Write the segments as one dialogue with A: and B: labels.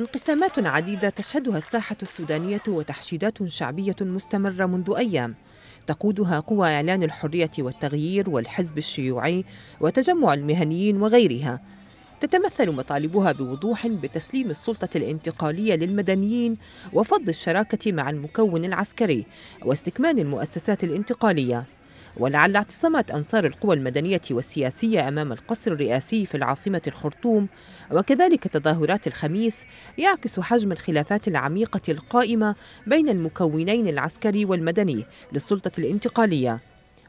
A: انقسامات عديدة تشهدها الساحة السودانية وتحشيدات شعبية مستمرة منذ أيام تقودها قوى إعلان الحرية والتغيير والحزب الشيوعي وتجمع المهنيين وغيرها تتمثل مطالبها بوضوح بتسليم السلطة الانتقالية للمدنيين وفض الشراكة مع المكون العسكري واستكمال المؤسسات الانتقالية ولعل اعتصامات أنصار القوى المدنية والسياسية أمام القصر الرئاسي في العاصمة الخرطوم وكذلك تظاهرات الخميس يعكس حجم الخلافات العميقة القائمة بين المكونين العسكري والمدني للسلطة الانتقالية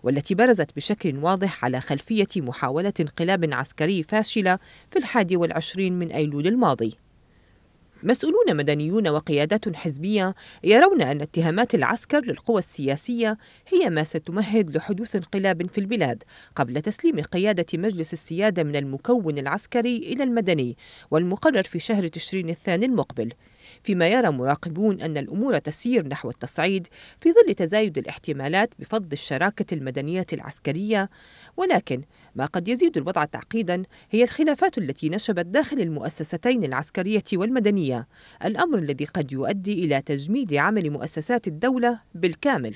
A: والتي برزت بشكل واضح على خلفية محاولة انقلاب عسكري فاشلة في الحادي والعشرين من أيلول الماضي مسؤولون مدنيون وقيادات حزبيه يرون ان اتهامات العسكر للقوى السياسيه هي ما ستمهد لحدوث انقلاب في البلاد قبل تسليم قياده مجلس السياده من المكون العسكري الى المدني والمقرر في شهر تشرين الثاني المقبل فيما يرى مراقبون أن الأمور تسير نحو التصعيد في ظل تزايد الاحتمالات بفض الشراكة المدنية العسكرية ولكن ما قد يزيد الوضع تعقيدا هي الخلافات التي نشبت داخل المؤسستين العسكرية والمدنية الأمر الذي قد يؤدي إلى تجميد عمل مؤسسات الدولة بالكامل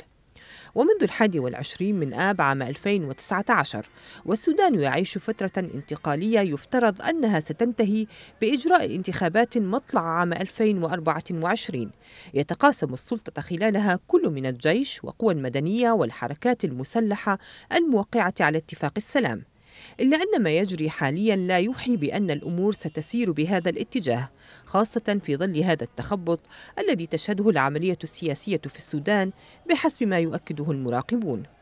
A: ومنذ الحادي والعشرين من آب عام 2019 والسودان يعيش فترة انتقالية يفترض أنها ستنتهي بإجراء انتخابات مطلع عام 2024 يتقاسم السلطة خلالها كل من الجيش وقوى المدنية والحركات المسلحة الموقعة على اتفاق السلام إلا أن ما يجري حاليا لا يوحي بأن الأمور ستسير بهذا الاتجاه خاصة في ظل هذا التخبط الذي تشهده العملية السياسية في السودان بحسب ما يؤكده المراقبون